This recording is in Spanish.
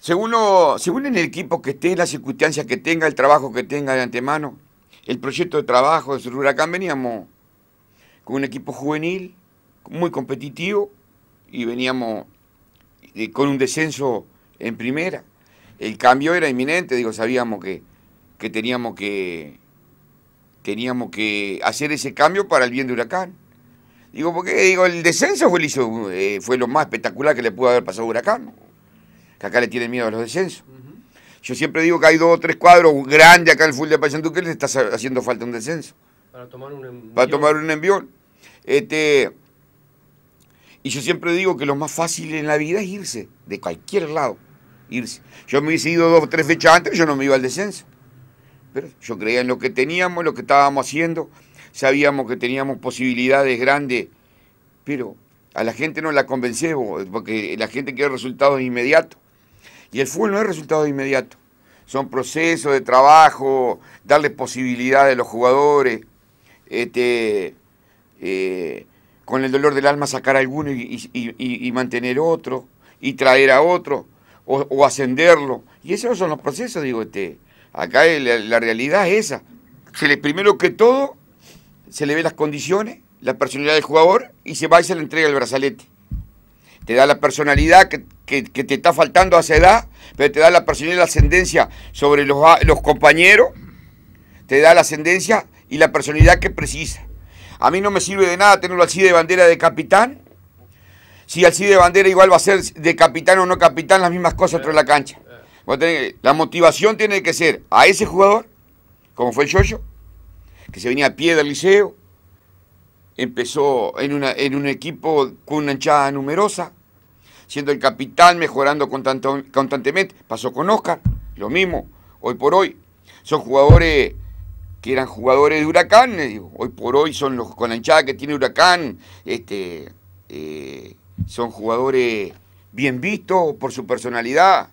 Según, en el equipo que esté, las circunstancias que tenga, el trabajo que tenga de antemano, el proyecto de trabajo de Sur Huracán, veníamos con un equipo juvenil, muy competitivo, y veníamos eh, con un descenso en primera. El cambio era inminente, digo, sabíamos que, teníamos que teníamos que hacer ese cambio para el bien de Huracán. Digo, porque digo, el descenso fue eh, lo más espectacular que le pudo haber pasado a Huracán que acá le tienen miedo a los descensos. Yo siempre digo que hay dos o tres cuadros grandes acá en el fútbol de Paysandú que les está haciendo falta un descenso. Para tomar un envión. Para tomar un envión. Este, y yo siempre digo que lo más fácil en la vida es irse, de cualquier lado, irse. Yo me hubiese ido dos o tres fechas antes, yo no me iba al descenso. Pero yo creía en lo que teníamos, lo que estábamos haciendo, sabíamos que teníamos posibilidades grandes, pero a la gente no la convencemos, porque la gente quiere resultados inmediatos. Y el fútbol no es resultado inmediato. Son procesos de trabajo, darle posibilidad a los jugadores, este, eh, con el dolor del alma sacar a alguno y, mantener otro, y traer a otro, o, ascenderlo. Y esos son los procesos, digo, este, acá la, la realidad es esa. Se le, primero que todo, se le ve las condiciones, la personalidad del jugador, y se va y se le entrega el brazalete te da la personalidad que, te está faltando a esa edad, pero te da la personalidad y la ascendencia sobre los, compañeros, te da la ascendencia y la personalidad que precisa. A mí no me sirve de nada tenerlo así de bandera de capitán. Si así de bandera igual va a ser de capitán o no capitán, las mismas cosas dentro de la cancha. La motivación tiene que ser a ese jugador, como fue el Yoyo, que se venía a pie del liceo, empezó en, una, en un equipo con una hinchada numerosa, siendo el capitán, mejorando constantemente. Pasó con Oscar, lo mismo, hoy por hoy. Son jugadores que eran jugadores de Huracán, hoy por hoy son los con la hinchada que tiene Huracán, este, eh, son jugadores bien vistos por su personalidad,